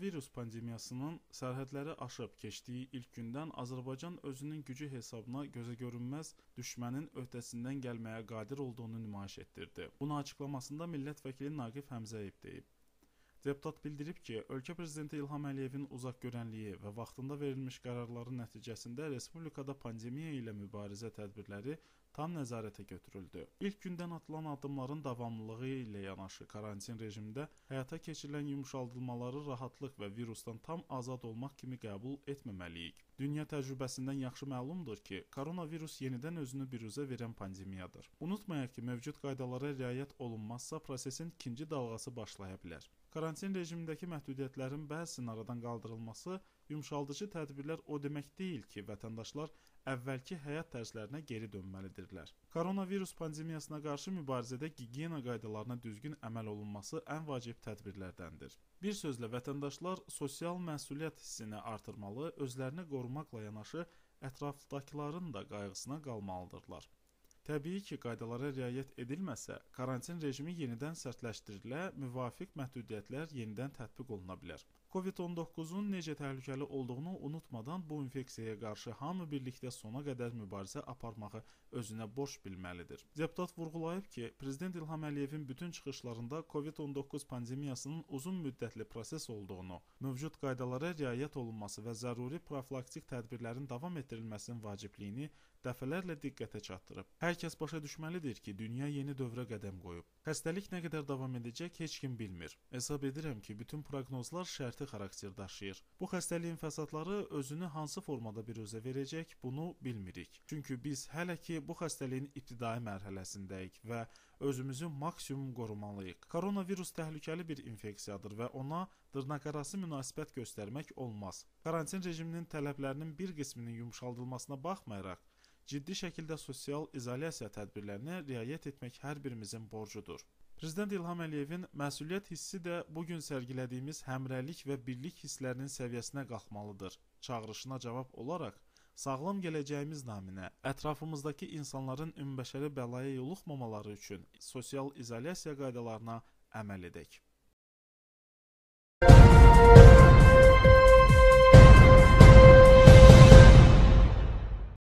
Koronavirus pandemiyasının sərhədləri aşıb keçdiyi ilk gündən Azərbaycan özünün gücü hesabına gözə görünməz düşmənin öhdəsindən gəlməyə qadir olduğunu nümayiş etdirdi. Bunu açıqlamasında millət vəkili Naqif Həmzəyev deyib. Deputat bildirib ki, ölkə prezidenti İlham Əliyevin uzaqgörənliyi və vaxtında verilmiş qərarların nəticəsində respublikada pandemiya ilə mübarizə tədbirləri tam nəzarətə götürüldü. İlk gündən atılan addımların davamlılığı ilə yanaşı karantin rejimində həyata keçirilən yumşaldılmaları rahatlıq və virusdan tam azad olmaq kimi qəbul etməməliyik. Dünya təcrübəsindən yaxşı məlumdur ki, koronavirus yenidən özünü biruzə verən pandemiyadır. Unutmayaq ki, mövcud qaydalara riayət olunmazsa prosesin ikinci dalğası başlaya bilər. Karantin rejimindəki məhdudiyyətlərin bəzisinin aradan qaldırılması yumşaldıcı tədbirlər o demək deyil ki, vətəndaşlar əvvəlki həyat tərzlərinə geri dönməlidirlər. Koronavirus pandemiyasına qarşı mübarizədə gigiyena qaydalarına düzgün əməl olunması ən vacib tədbirlərdəndir. Bir sözlə vətəndaşlar sosial məsuliyyət hissini artırmalı, özlərini qorumaqla yanaşı ətrafdakıların da qayğısına qalmalıdırlar. Təbii ki, qaydalara riayət edilməsə, karantin rejimi yenidən sərtləşdirilə, müvafiq məhdudiyyətlər yenidən tətbiq oluna bilər. COVID-19-un necə təhlükəli olduğunu unutmadan bu infeksiyaya qarşı hamı birlikdə sona qədər mübarizə aparmağı özünə borc bilməlidir. Deputat vurğulayıb ki, prezident İlham Əliyevin bütün çıxışlarında COVID-19 pandemiyasının uzun müddətli proses olduğunu, mövcud qaydalara riayət olunması və zəruri profilaktik tədbirlərin davam etdirilməsinin vacibliyini dəfələrlə diqqətə çatdırıb. Hər hər kəs başa düşməlidir ki, dünya yeni dövrə qədəm qoyub. Xəstəlik nə qədər davam edəcək heç kim bilmir. Hesab edirəm ki, bütün proqnozlar şərti xarakter daşıyır. Bu xəstəliyin fəsadları özünü hansı formada bir özə verəcək, bunu bilmirik. Çünki biz hələ ki bu xəstəliyin ibtidai mərhələsindəyik və özümüzü maksimum qorumalıyıq. Koronavirus təhlükəli bir infeksiyadır və ona dırnaqarası münasibət göstərmək olmaz. Karantin rejiminin tələblərinin bir qisminin yumşaldılmasına baxmayaraq, ciddi şəkildə sosial izolyasiya tədbirlərinə riayət etmək hər birimizin borcudur. Prezident İlham Əliyevin məsuliyyət hissi də bu gün sərgilədiyimiz həmrəylik və birlik hisslərinin səviyyəsinə qalxmalıdır. Çağırışına cavab olaraq sağlam gələcəyimiz naminə ətrafımızdakı insanların ümumbəşəri bəlaya yoluxmamaları üçün sosial izolyasiya qaydalarına əməl edək.